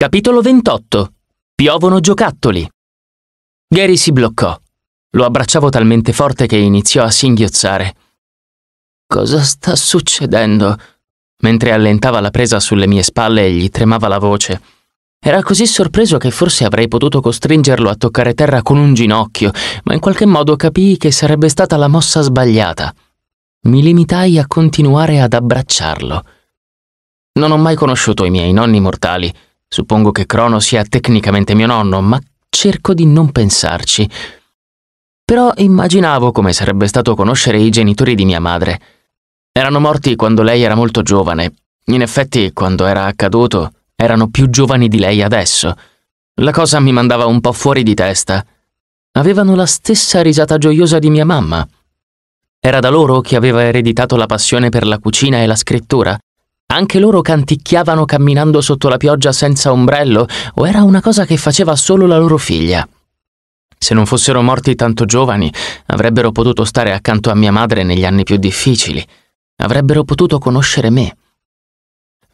Capitolo 28 Piovono giocattoli. Gary si bloccò. Lo abbracciavo talmente forte che iniziò a singhiozzare. Cosa sta succedendo? Mentre allentava la presa sulle mie spalle e gli tremava la voce. Era così sorpreso che forse avrei potuto costringerlo a toccare terra con un ginocchio, ma in qualche modo capii che sarebbe stata la mossa sbagliata. Mi limitai a continuare ad abbracciarlo. Non ho mai conosciuto i miei nonni mortali Suppongo che Crono sia tecnicamente mio nonno, ma cerco di non pensarci. Però immaginavo come sarebbe stato conoscere i genitori di mia madre. Erano morti quando lei era molto giovane. In effetti, quando era accaduto, erano più giovani di lei adesso. La cosa mi mandava un po' fuori di testa. Avevano la stessa risata gioiosa di mia mamma. Era da loro che aveva ereditato la passione per la cucina e la scrittura, anche loro canticchiavano camminando sotto la pioggia senza ombrello o era una cosa che faceva solo la loro figlia. Se non fossero morti tanto giovani, avrebbero potuto stare accanto a mia madre negli anni più difficili, avrebbero potuto conoscere me.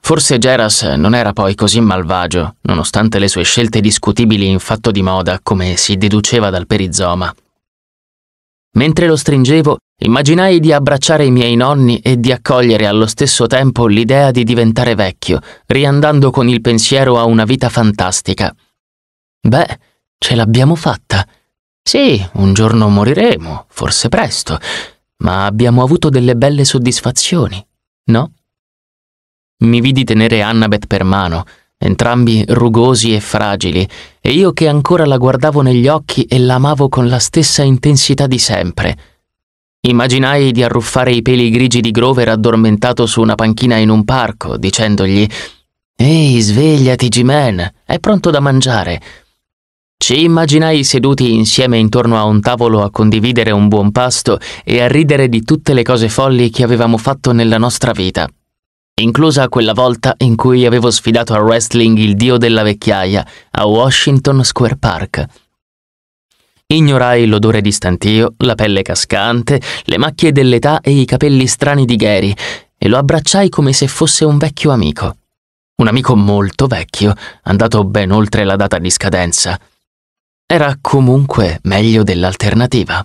Forse Geras non era poi così malvagio, nonostante le sue scelte discutibili in fatto di moda, come si deduceva dal perizoma. Mentre lo stringevo, immaginai di abbracciare i miei nonni e di accogliere allo stesso tempo l'idea di diventare vecchio, riandando con il pensiero a una vita fantastica. Beh, ce l'abbiamo fatta. Sì, un giorno moriremo, forse presto, ma abbiamo avuto delle belle soddisfazioni, no? Mi vidi tenere Annabeth per mano entrambi rugosi e fragili, e io che ancora la guardavo negli occhi e l'amavo con la stessa intensità di sempre. Immaginai di arruffare i peli grigi di Grover addormentato su una panchina in un parco, dicendogli Ehi, svegliati, G-Man, è pronto da mangiare. Ci immaginai seduti insieme intorno a un tavolo a condividere un buon pasto e a ridere di tutte le cose folli che avevamo fatto nella nostra vita inclusa quella volta in cui avevo sfidato al wrestling il dio della vecchiaia a Washington Square Park. Ignorai l'odore di stantio, la pelle cascante, le macchie dell'età e i capelli strani di Gary e lo abbracciai come se fosse un vecchio amico. Un amico molto vecchio, andato ben oltre la data di scadenza. Era comunque meglio dell'alternativa.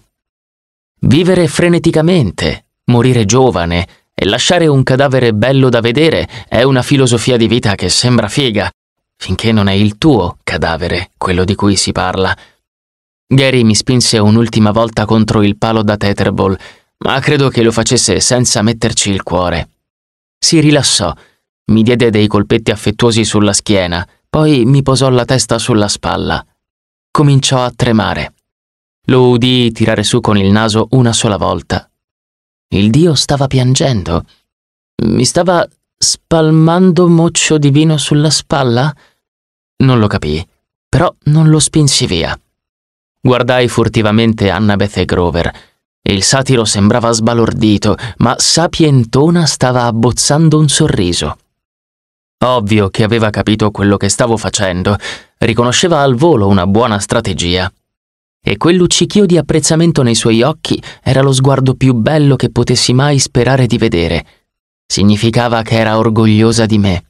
Vivere freneticamente, morire giovane, e lasciare un cadavere bello da vedere è una filosofia di vita che sembra figa, finché non è il tuo cadavere quello di cui si parla. Gary mi spinse un'ultima volta contro il palo da tetherball, ma credo che lo facesse senza metterci il cuore. Si rilassò, mi diede dei colpetti affettuosi sulla schiena, poi mi posò la testa sulla spalla. Cominciò a tremare. Lo udii tirare su con il naso una sola volta, il Dio stava piangendo. Mi stava spalmando moccio di vino sulla spalla? Non lo capii, però non lo spinsi via. Guardai furtivamente Annabeth e Grover. Il satiro sembrava sbalordito, ma sapientona stava abbozzando un sorriso. Ovvio che aveva capito quello che stavo facendo, riconosceva al volo una buona strategia e quel luccichio di apprezzamento nei suoi occhi era lo sguardo più bello che potessi mai sperare di vedere. Significava che era orgogliosa di me.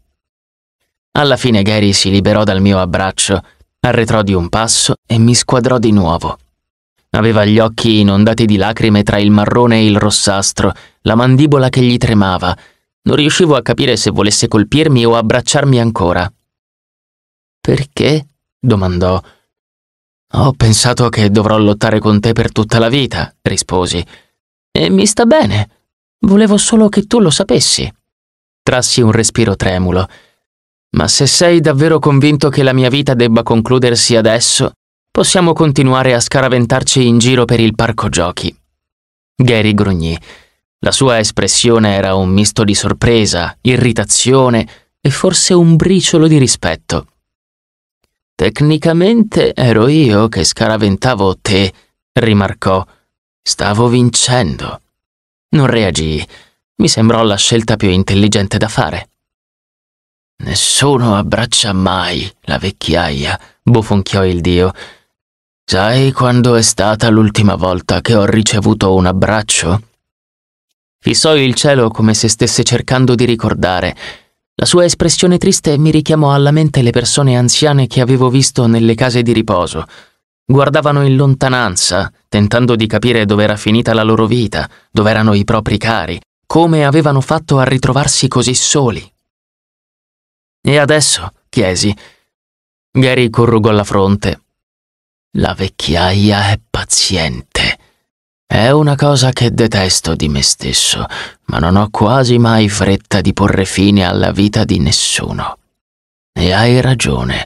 Alla fine Gary si liberò dal mio abbraccio, arretrò di un passo e mi squadrò di nuovo. Aveva gli occhi inondati di lacrime tra il marrone e il rossastro, la mandibola che gli tremava. Non riuscivo a capire se volesse colpirmi o abbracciarmi ancora. Perché? domandò ho pensato che dovrò lottare con te per tutta la vita, risposi. E mi sta bene. Volevo solo che tu lo sapessi. Trassi un respiro tremulo. Ma se sei davvero convinto che la mia vita debba concludersi adesso, possiamo continuare a scaraventarci in giro per il parco giochi. Gary grugnì. La sua espressione era un misto di sorpresa, irritazione e forse un briciolo di rispetto. Tecnicamente ero io che scaraventavo te, rimarcò. Stavo vincendo. Non reagii. Mi sembrò la scelta più intelligente da fare. Nessuno abbraccia mai la vecchiaia, bofonchiò il dio. Sai quando è stata l'ultima volta che ho ricevuto un abbraccio? Fissò il cielo come se stesse cercando di ricordare la sua espressione triste mi richiamò alla mente le persone anziane che avevo visto nelle case di riposo. Guardavano in lontananza, tentando di capire dove era finita la loro vita, dove erano i propri cari, come avevano fatto a ritrovarsi così soli. E adesso? chiesi. Gary corrugò la fronte. La vecchiaia è paziente. È una cosa che detesto di me stesso, ma non ho quasi mai fretta di porre fine alla vita di nessuno. E hai ragione.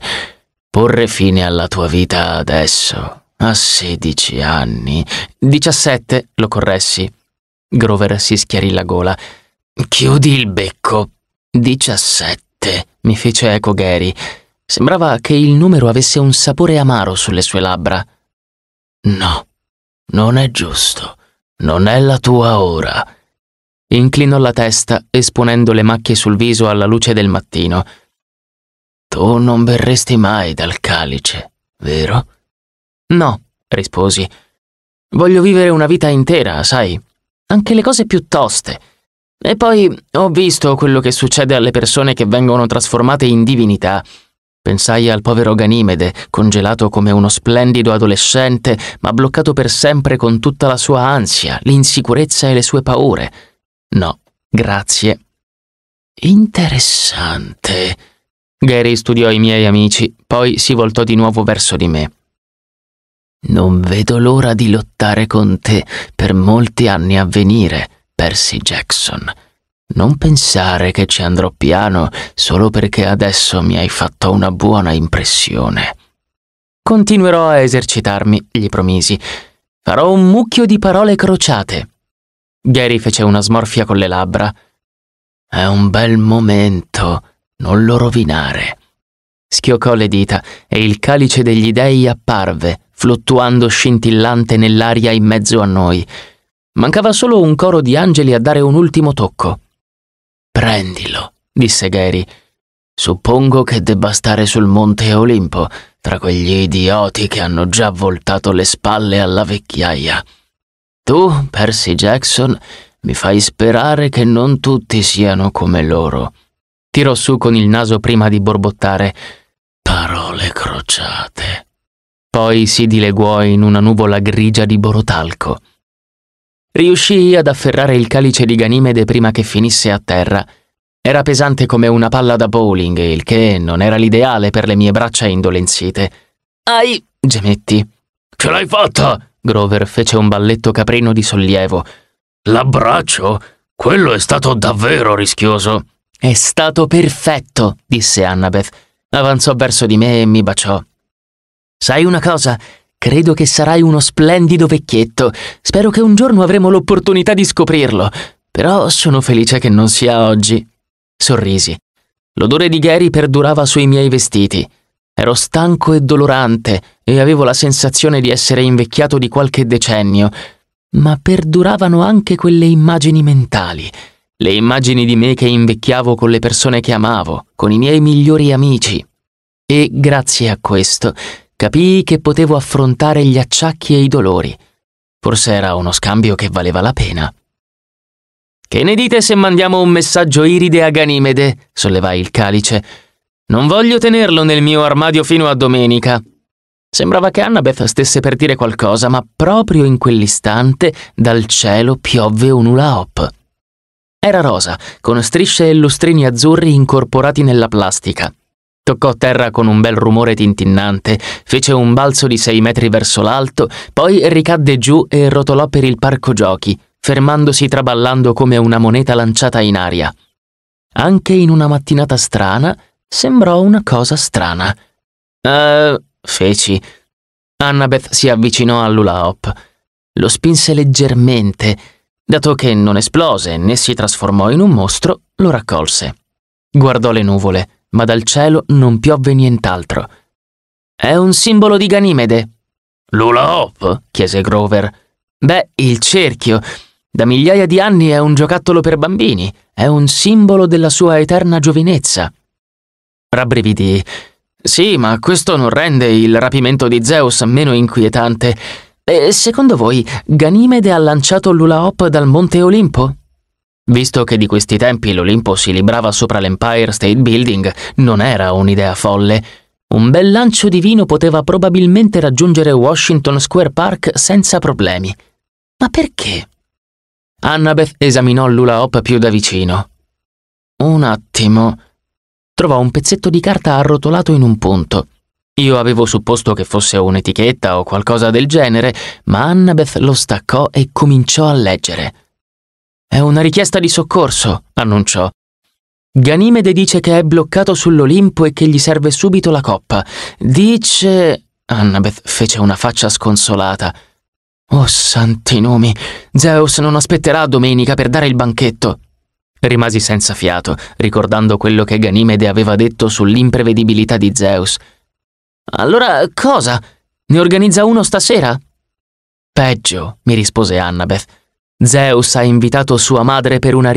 Porre fine alla tua vita adesso, a sedici anni. Diciassette, lo corressi. Grover si schiarì la gola. Chiudi il becco. Diciassette, mi fece eco Gary. Sembrava che il numero avesse un sapore amaro sulle sue labbra. No non è giusto. Non è la tua ora. Inclinò la testa, esponendo le macchie sul viso alla luce del mattino. Tu non berresti mai dal calice, vero? No, risposi. Voglio vivere una vita intera, sai. Anche le cose più toste. E poi ho visto quello che succede alle persone che vengono trasformate in divinità. Pensai al povero Ganimede, congelato come uno splendido adolescente, ma bloccato per sempre con tutta la sua ansia, l'insicurezza e le sue paure. No, grazie. Interessante. Gary studiò i miei amici, poi si voltò di nuovo verso di me. Non vedo l'ora di lottare con te per molti anni a venire, Percy Jackson. Non pensare che ci andrò piano solo perché adesso mi hai fatto una buona impressione. Continuerò a esercitarmi, gli promisi. Farò un mucchio di parole crociate. Gary fece una smorfia con le labbra. È un bel momento, non lo rovinare. Schioccò le dita e il calice degli dei apparve, fluttuando scintillante nell'aria in mezzo a noi. Mancava solo un coro di angeli a dare un ultimo tocco. Prendilo, disse Gary. Suppongo che debba stare sul monte Olimpo, tra quegli idioti che hanno già voltato le spalle alla vecchiaia. Tu, Percy Jackson, mi fai sperare che non tutti siano come loro. Tirò su con il naso prima di borbottare. Parole crociate. Poi si dileguò in una nuvola grigia di borotalco. Riuscii ad afferrare il calice di Ganimede prima che finisse a terra. Era pesante come una palla da bowling, il che non era l'ideale per le mie braccia indolenzite. Ai! gemetti. Ce l'hai fatta! Grover fece un balletto caprino di sollievo. L'abbraccio? Quello è stato davvero rischioso. È stato perfetto, disse Annabeth. Avanzò verso di me e mi baciò. Sai una cosa? Credo che sarai uno splendido vecchietto. Spero che un giorno avremo l'opportunità di scoprirlo. Però sono felice che non sia oggi. Sorrisi. L'odore di Gary perdurava sui miei vestiti. Ero stanco e dolorante e avevo la sensazione di essere invecchiato di qualche decennio, ma perduravano anche quelle immagini mentali, le immagini di me che invecchiavo con le persone che amavo, con i miei migliori amici. E grazie a questo Capii che potevo affrontare gli acciacchi e i dolori. Forse era uno scambio che valeva la pena. Che ne dite se mandiamo un messaggio iride a Ganimede? sollevai il calice. Non voglio tenerlo nel mio armadio fino a domenica. Sembrava che Annabeth stesse per dire qualcosa, ma proprio in quell'istante dal cielo piovve un hop. Era rosa, con strisce e lustrini azzurri incorporati nella plastica. Toccò terra con un bel rumore tintinnante, fece un balzo di sei metri verso l'alto, poi ricadde giù e rotolò per il parco giochi, fermandosi traballando come una moneta lanciata in aria. Anche in una mattinata strana sembrò una cosa strana. Eh, feci. Annabeth si avvicinò all'Ulaop. Lo spinse leggermente. Dato che non esplose né si trasformò in un mostro, lo raccolse. Guardò le nuvole ma dal cielo non piovve nient'altro. È un simbolo di Ganimede. L'Ula Hop? chiese Grover. Beh, il cerchio. Da migliaia di anni è un giocattolo per bambini, è un simbolo della sua eterna giovinezza. Rabbrividì. Sì, ma questo non rende il rapimento di Zeus meno inquietante. E secondo voi Ganimede ha lanciato l'Ula Hop dal Monte Olimpo? Visto che di questi tempi l'Olimpo si librava sopra l'Empire State Building, non era un'idea folle. Un bel lancio di vino poteva probabilmente raggiungere Washington Square Park senza problemi. Ma perché? Annabeth esaminò l'Ula Hop più da vicino. Un attimo. Trovò un pezzetto di carta arrotolato in un punto. Io avevo supposto che fosse un'etichetta o qualcosa del genere, ma Annabeth lo staccò e cominciò a leggere. È una richiesta di soccorso, annunciò. Ganimede dice che è bloccato sull'Olimpo e che gli serve subito la coppa. Dice... Annabeth fece una faccia sconsolata. Oh santi nomi, Zeus non aspetterà domenica per dare il banchetto. Rimasi senza fiato, ricordando quello che Ganimede aveva detto sull'imprevedibilità di Zeus. Allora cosa? Ne organizza uno stasera? Peggio, mi rispose Annabeth. Zeus ha invitato sua madre per una